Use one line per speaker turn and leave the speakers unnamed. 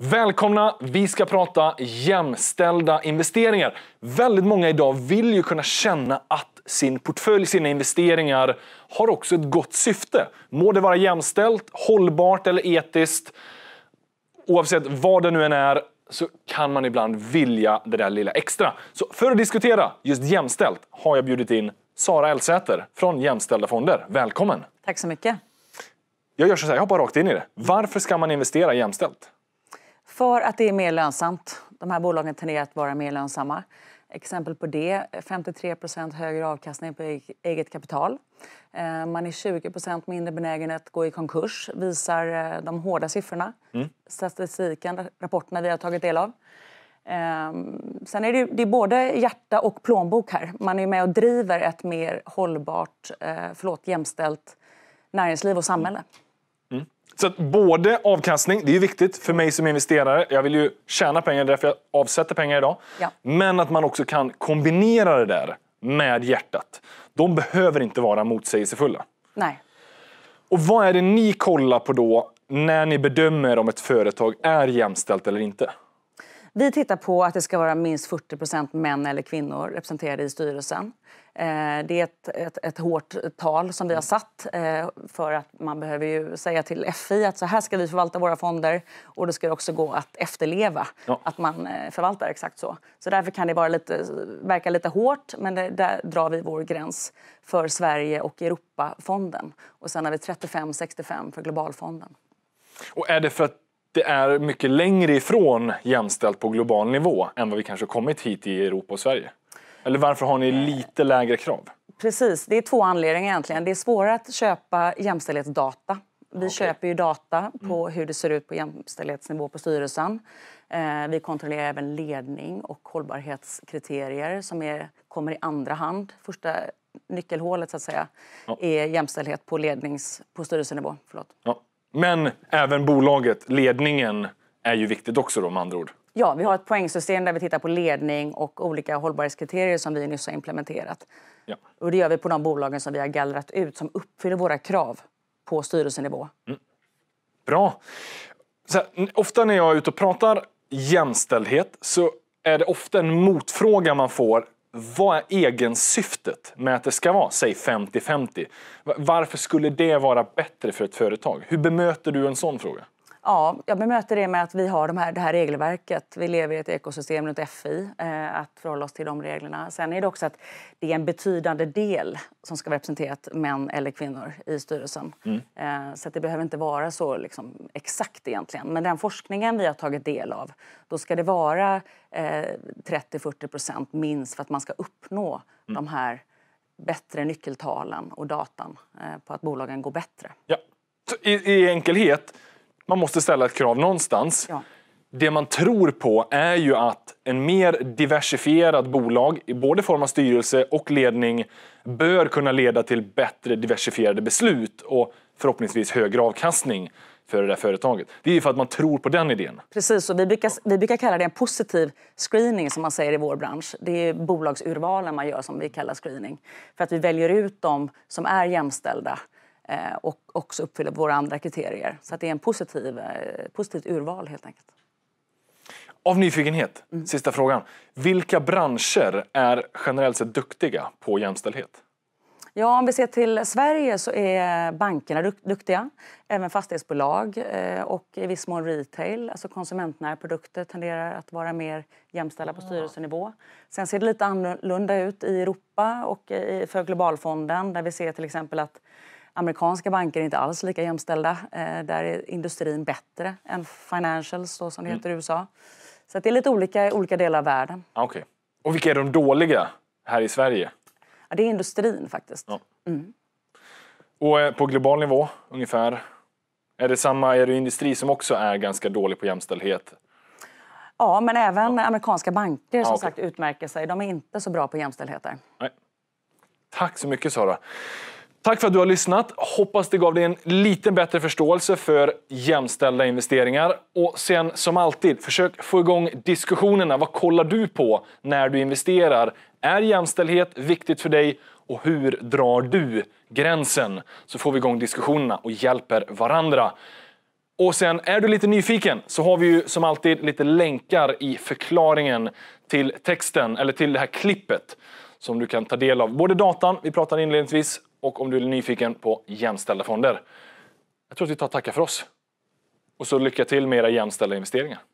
Välkomna! Vi ska prata jämställda investeringar. Väldigt många idag vill ju kunna känna att sin portfölj, sina investeringar har också ett gott syfte. Må det vara jämställt, hållbart eller etiskt. Oavsett vad det nu än är så kan man ibland vilja det där lilla extra. Så för att diskutera just jämställt har jag bjudit in Sara Elsäter från Jämställda Fonder. Välkommen! Tack så mycket. Jag gör så här, jag hoppar rakt in i det. Varför ska man investera jämställt?
För att det är mer lönsamt. De här bolagen tenderar att vara mer lönsamma. Exempel på det 53 högre avkastning på eget kapital. Eh, man är 20 mindre benägen att gå i konkurs, visar eh, de hårda siffrorna. Mm. Statistiken, rapporterna vi har tagit del av. Ehm, sen är det, det är både hjärta och plånbok här. Man är med och driver ett mer hållbart, eh, förlåt, jämställt näringsliv och samhälle. Mm.
Mm. Så att både avkastning, det är viktigt för mig som investerare. Jag vill ju tjäna pengar, därför jag avsätter pengar idag. Ja. Men att man också kan kombinera det där med hjärtat. De behöver inte vara motsägelsefulla. Nej. Och vad är det ni kollar på då när ni bedömer om ett företag är jämställt eller inte?
Vi tittar på att det ska vara minst 40 män eller kvinnor representerade i styrelsen. Eh, det är ett, ett, ett, hårt tal som vi har mm. satt eh, för att man behöver ju säga till FI att så här ska vi förvalta våra fonder och det ska också gå att efterleva ja. att man eh, förvaltar exakt så. Så därför kan det vara lite, verka lite hårt men det, där drar vi vår gräns för Sverige och Europafonden. Och sen har vi 35-65 för Globalfonden.
Och är det för att det är mycket längre ifrån jämställt på global nivå än vad vi kanske kommit hit i Europa och Sverige? Eller varför har ni lite lägre krav?
Precis, det är två anledningar egentligen. Det är svårare att köpa jämställdhetsdata. Vi okay. köper ju data på mm. hur det ser ut på jämställdhetsnivå på styrelsen. Eh, vi kontrollerar även ledning och hållbarhetskriterier som är, kommer i andra hand. Första nyckelhålet så att säga ja. är jämställdhet på lednings på styrelsenivå.
Förlåt. Ja. Men även bolaget, ledningen, är ju viktigt också då med andra ord.
Ja, vi har ett poängsystem där vi tittar på ledning och olika hållbarhetskriterier som vi nyss har implementerat. Ja. Och det gör vi på de bolagen som vi har gallrat ut som uppfyller våra krav på styrelsenivå.
Mm. Bra. Så, ofta när jag är ute och pratar jämställdhet så är det ofta en motfråga man får vad är egensyftet med att det ska vara, säg 50-50? Varför skulle det vara bättre för ett företag? Hur bemöter du en sån fråga?
Ja, jag bemöter det med att vi har de här, det här regelverket. Vi lever i ett ekosystem runt FI, eh, att förhålla oss till de reglerna. Sen är det också att det är en betydande del som ska vara representerat män eller kvinnor i styrelsen. Mm. Eh, så det behöver inte vara så liksom, exakt egentligen. Men den forskningen vi har tagit del av, då ska det vara eh, 30-40 procent minst för att man ska uppnå mm. de här bättre nyckeltalen och datan eh, på att bolagen går bättre.
Ja. I, I enkelhet, man måste ställa ett krav någonstans. Ja. Det man tror på är ju att en mer diversifierad bolag i både form av styrelse och ledning bör kunna leda till bättre diversifierade beslut och förhoppningsvis högre avkastning för det där företaget. Det är ju för att man tror på den idén.
Precis, och vi brukar, vi brukar kalla det en positiv screening som man säger i vår bransch. Det är bolagsurvalen man gör som vi kallar screening. För att vi väljer ut dem som är jämställda Eh, och också uppfyller våra andra kriterier. Så att det är en positiv, eh, positivt urval helt enkelt.
Av nyfikenhet, mm. sista frågan. Vilka branscher är generellt sett duktiga på jämställdhet?
Ja, om vi ser till Sverige så är bankerna duktiga, även fastighetsbolag eh, och i viss mån retail. Alltså konsumentnära produkter tenderar att vara mer jämställda på ah. styrelsenivå. Sen ser det lite annorlunda ut i Europa och för Globalfonden där vi ser till exempel att Amerikanska banker är inte alls lika jämställda. Eh, där är industrin bättre än financials, då, som det heter i mm. USA. Så det är lite olika i olika delar av världen.
Ah, okay. Och vilka är de dåliga här i Sverige? Ja, det är industrin faktiskt. Ja. Mm. Och eh, på global nivå ungefär? Är det samma är det industri som också är ganska dålig på jämställdhet?
Ja, men även ja. amerikanska banker som ja, ah, okay. sagt utmärker sig. De är inte så bra på jämställdhet
Nej. Tack så mycket Sara. Tack för att du har lyssnat. Hoppas det gav dig en lite bättre förståelse för jämställda investeringar. Och sen som alltid, försök få igång diskussionerna. Vad kollar du på när du investerar? Är jämställdhet viktigt för dig? Och hur drar du gränsen? Så får vi igång diskussionerna och hjälper varandra. Och sen är du lite nyfiken så har vi ju som alltid lite länkar i förklaringen till texten eller till det här klippet som du kan ta del av. Både datan vi pratade inledningsvis och om du är nyfiken på jämställda fonder. Jag tror att vi tar och tackar för oss. Och så lycka till med era jämställda investeringar.